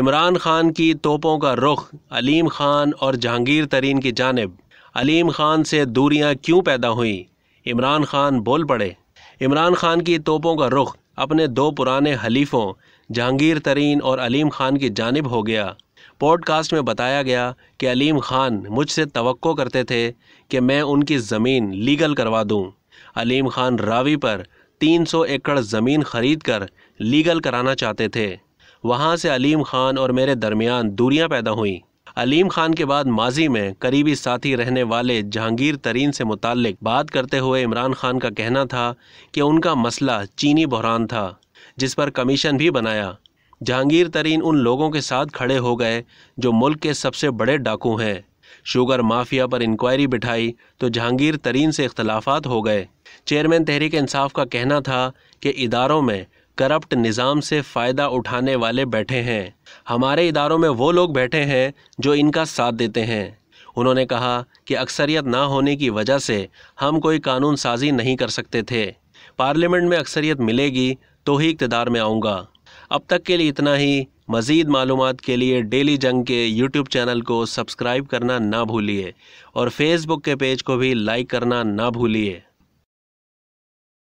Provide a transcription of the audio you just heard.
इमरान खान की तोपों का रुख अलीम खान और जहांगीर तरीन की जानब अलीम खान से दूरियां क्यों पैदा हुई इमरान खान बोल पड़े इमरान खान की तोपों का रुख अपने दो पुराने हलीफों जहांगीर तरीन और अलीम खान की जानब हो गया पॉडकास्ट में बताया गया कि अलीम खान मुझसे तो करते थे कि मैं उनकी ज़मीन लीगल करवा दूं। अलीम खान रावी पर 300 एकड़ ज़मीन खरीद कर लीगल कराना चाहते थे वहाँ से अलीम ख़ान और मेरे दरमियान दूरियाँ पैदा हुईं अलीम खान के बाद माजी में करीबी साथी रहने वाले जहांगीर तरीन से मुतक बात करते हुए इमरान खान का कहना था कि उनका मसला चीनी बहरान था जिस पर कमीशन भी बनाया जहांगीर तरीन उन लोगों के साथ खड़े हो गए जो मुल्क के सबसे बड़े डाकू हैं शुगर माफिया पर इंक्वायरी बिठाई तो जहांगीर तरीन से इख्तलाफात हो गए चेयरमैन तहरीक इंसाफ का कहना था कि इदारों में करप्ट निज़ाम से फ़ायदा उठाने वाले बैठे हैं हमारे इदारों में वो लोग बैठे हैं जो इनका साथ देते हैं उन्होंने कहा कि अक्सरियत ना होने की वजह से हम कोई कानून साजी नहीं कर सकते थे पार्लियामेंट में अक्सरियत मिलेगी तो ही इकतदार में आऊँगा अब तक के लिए इतना ही मज़ीद मालूम के लिए डेली जंग के यूट्यूब चैनल को सब्सक्राइब करना ना भूलिए और फेसबुक के पेज को भी लाइक करना ना भूलिए